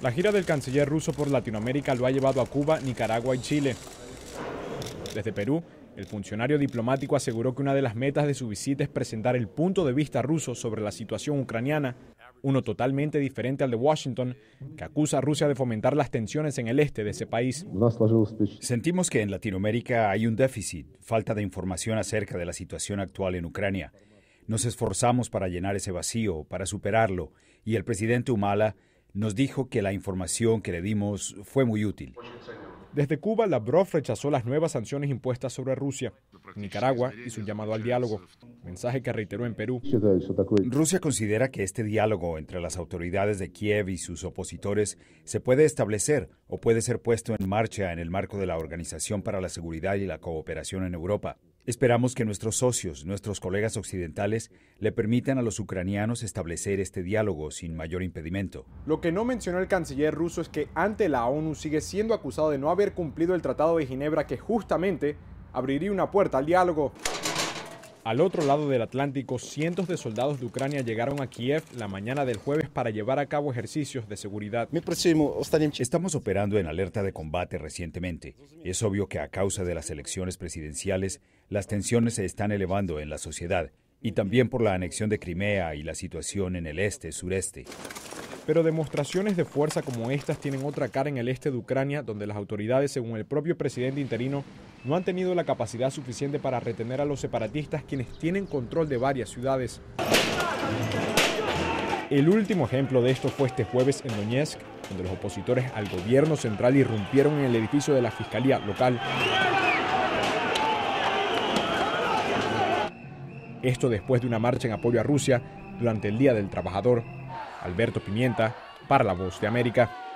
La gira del canciller ruso por Latinoamérica lo ha llevado a Cuba, Nicaragua y Chile. Desde Perú, el funcionario diplomático aseguró que una de las metas de su visita es presentar el punto de vista ruso sobre la situación ucraniana, uno totalmente diferente al de Washington, que acusa a Rusia de fomentar las tensiones en el este de ese país. Sentimos que en Latinoamérica hay un déficit, falta de información acerca de la situación actual en Ucrania. Nos esforzamos para llenar ese vacío, para superarlo, y el presidente Humala nos dijo que la información que le dimos fue muy útil. Desde Cuba, Lavrov rechazó las nuevas sanciones impuestas sobre Rusia. Nicaragua y su llamado al diálogo, mensaje que reiteró en Perú. Rusia considera que este diálogo entre las autoridades de Kiev y sus opositores se puede establecer o puede ser puesto en marcha en el marco de la Organización para la Seguridad y la Cooperación en Europa. Esperamos que nuestros socios, nuestros colegas occidentales, le permitan a los ucranianos establecer este diálogo sin mayor impedimento. Lo que no mencionó el canciller ruso es que ante la ONU sigue siendo acusado de no haber cumplido el Tratado de Ginebra que justamente abriría una puerta al diálogo. Al otro lado del Atlántico, cientos de soldados de Ucrania llegaron a Kiev la mañana del jueves para llevar a cabo ejercicios de seguridad. Estamos operando en alerta de combate recientemente. Es obvio que a causa de las elecciones presidenciales, las tensiones se están elevando en la sociedad y también por la anexión de Crimea y la situación en el este-sureste. Pero demostraciones de fuerza como estas tienen otra cara en el este de Ucrania, donde las autoridades, según el propio presidente interino, no han tenido la capacidad suficiente para retener a los separatistas quienes tienen control de varias ciudades. El último ejemplo de esto fue este jueves en Donetsk, donde los opositores al gobierno central irrumpieron en el edificio de la Fiscalía local. Esto después de una marcha en apoyo a Rusia durante el Día del Trabajador. Alberto Pimienta, para la Voz de América.